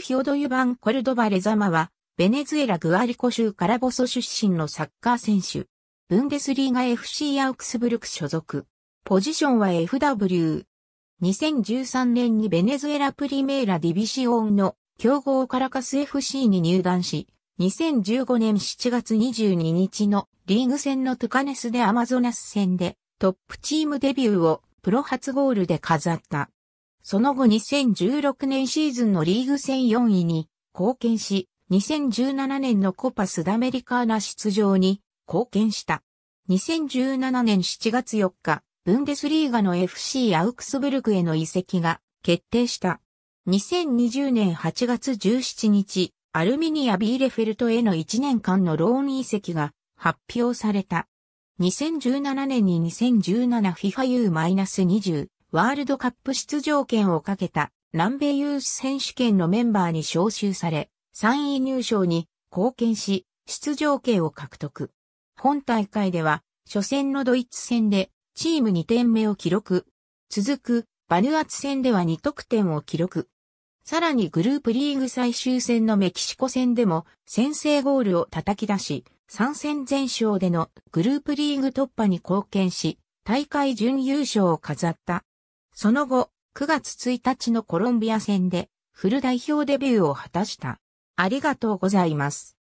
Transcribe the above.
フヒオドユバン・コルドバ・レザマは、ベネズエラ・グアリコ州カラボソ出身のサッカー選手。ブンデスリーガ FC アウクスブルク所属。ポジションは FW。2013年にベネズエラプリメーラディビシオンの強豪カラカス FC に入団し、2015年7月22日のリーグ戦のトゥカネスでアマゾナス戦でトップチームデビューをプロ初ゴールで飾った。その後2016年シーズンのリーグ戦4位に貢献し、2017年のコパスダメリカーナ出場に貢献した。2017年7月4日、ブンデスリーガの FC アウクスブルクへの移籍が決定した。2020年8月17日、アルミニア・ビーレフェルトへの1年間のローン移籍が発表された。2017年に 2017FIFA U-20 ワールドカップ出場権をかけた南米ユース選手権のメンバーに招集され、3位入賞に貢献し、出場権を獲得。本大会では、初戦のドイツ戦で、チーム2点目を記録。続く、バヌアツ戦では2得点を記録。さらにグループリーグ最終戦のメキシコ戦でも、先制ゴールを叩き出し、3戦全勝でのグループリーグ突破に貢献し、大会準優勝を飾った。その後、9月1日のコロンビア戦で、フル代表デビューを果たした。ありがとうございます。